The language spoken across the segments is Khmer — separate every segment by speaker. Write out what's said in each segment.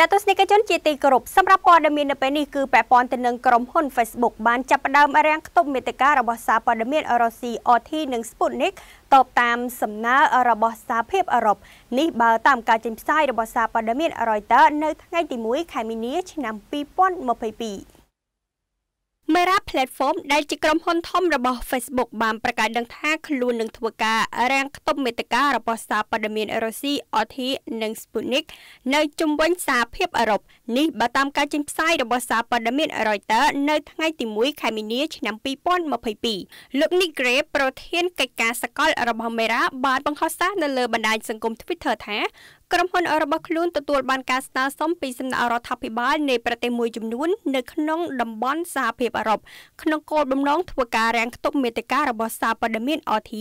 Speaker 1: ចាទស្សនិកជនជាទីគោរពសម្រាប់ព័ត៌មាននៅពេលនេះគឺពាក់ព័ន្ធទៅនឹងក្រុមហ៊ុន Facebook បានចាប់ផ្ដើមរាំងខ្ទប់មេតិការរបស់សារព័ត៌មានអរុស៊ី RT និង Sputnik តបតាមសំណើរបស់សារភាពអឺរ៉ុបនេះបើតាមការចេញផ្សាយរបស់សារព័ត៌មាន Reuters នៅថ្ងៃទី1ខែមីនា ឆ្នាំ2022មេរ៉ាប់ Platform ដែលជាក្រុមហ៊ុនធំរបស់ Facebook បានប្រកាសដឹងថាខ្លួននឹងធ្វើការរាំងខ្ទប់មេតិការបស់សារព័ត៌មានរុស្ស៊ី RT និង Sputnik នៅ ជំវិញសារភាពអឺរ៉ុបនេះបើតាមការចេញផ្សាយរបស់សារព័ត៌មាន Reuters នៅថ្ងៃទី1ខែមីនាឆ្នាំ2022លោក Nick Gray ប្រធានកិច្ចការសកល របស់ Meta បានបង្ហោះសារនៅលើបណ្ដាញសង្គម Twitter ថាក្រុមហ៊ុនរបស់ខ្លួនទទួលបានការស្នើសុំពីសំណាក់រដ្ឋាភិបាលនៃប្រទេសមួយចំនួន នៅក្នុងតំបន់សហភាពអឺរ៉ុបក្នុងគោលបំណងធ្វើការរាំងខ្ទប់មេតិការរបស់សារព័ត៌មាន RT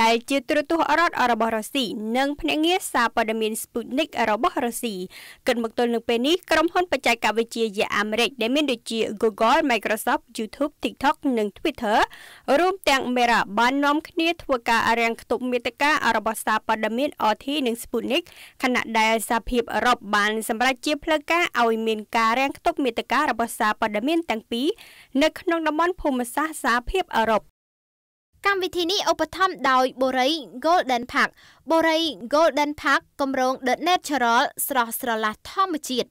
Speaker 1: ដែលជាទូរទស្សន៍អរ៉តរបស់រុស្ស៊ីនិងភ្នាក់ងារសារព័ត៌មាន Sputnik របស់រុស្ស៊ីគិតមកទល់នឹងពេលនេះក្រុមហ៊ុនបច្ចេកវិទ្យាយអាមេរិកដែលមានដូចជា Google, Microsoft, YouTube, TikTok និង Twitter រួមទាំង Meta បាននាំគ្នាធ្វើការរាំងខ្ទប់មេតិការរបស់សារព័ត៌មាន RT និង Sputnik ខណៈដែលសារភាពអឺរ៉ុបបានសម្រេចជាផ្លូវការឲ្យមានការរាំងខ្ទប់មេតិការរបស់សារព័ត៌មានទាំងពីរនៅក្នុងក្នុងតំបន់ភូមិសាស្ត្រសាភាពអឺរ៉ុបកម្មវិធីនេះឧបត្ថម្ភដោយបូរី Golden Park បូរី Golden Park គម្រោង The Natural ស្រស់ស្រឡះធម្មជាតិ